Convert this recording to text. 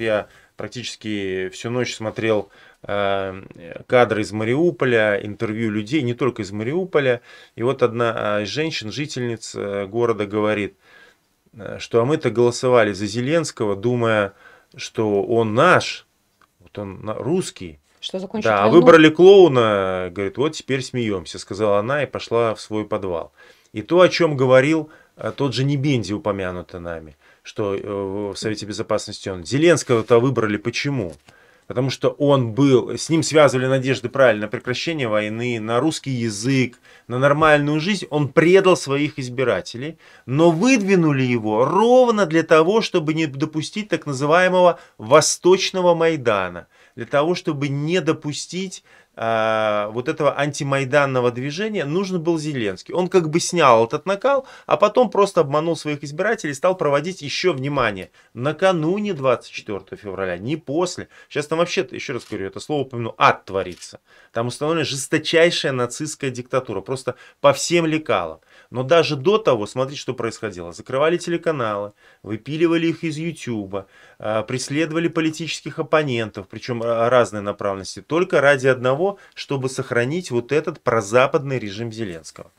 я практически всю ночь смотрел э, кадры из Мариуполя, интервью людей, не только из Мариуполя. И вот одна э, из женщин, жительниц э, города, говорит, что а мы-то голосовали за Зеленского, думая, что он наш, вот он русский, что закончит Да, войну. выбрали клоуна, говорит, вот теперь смеемся, сказала она и пошла в свой подвал. И то, о чем говорил э, тот же Небензи, упомянутый нами, что э, в Совете Безопасности он. Зеленского-то выбрали Почему? потому что он был, с ним связывали надежды правильно на прекращение войны, на русский язык, на нормальную жизнь. Он предал своих избирателей, но выдвинули его ровно для того, чтобы не допустить так называемого «восточного Майдана», для того, чтобы не допустить Э, вот этого антимайданного движения нужен был Зеленский. Он как бы снял этот накал, а потом просто обманул своих избирателей, и стал проводить еще, внимание, накануне 24 февраля, не после. Сейчас там вообще, еще раз говорю, это слово упомяну, ад творится. Там установлена жесточайшая нацистская диктатура, просто по всем лекалам. Но даже до того, смотрите, что происходило. Закрывали телеканалы, выпиливали их из Ютуба, э, преследовали политических оппонентов, причем э, разной направленности, только ради одного того, чтобы сохранить вот этот прозападный режим Зеленского.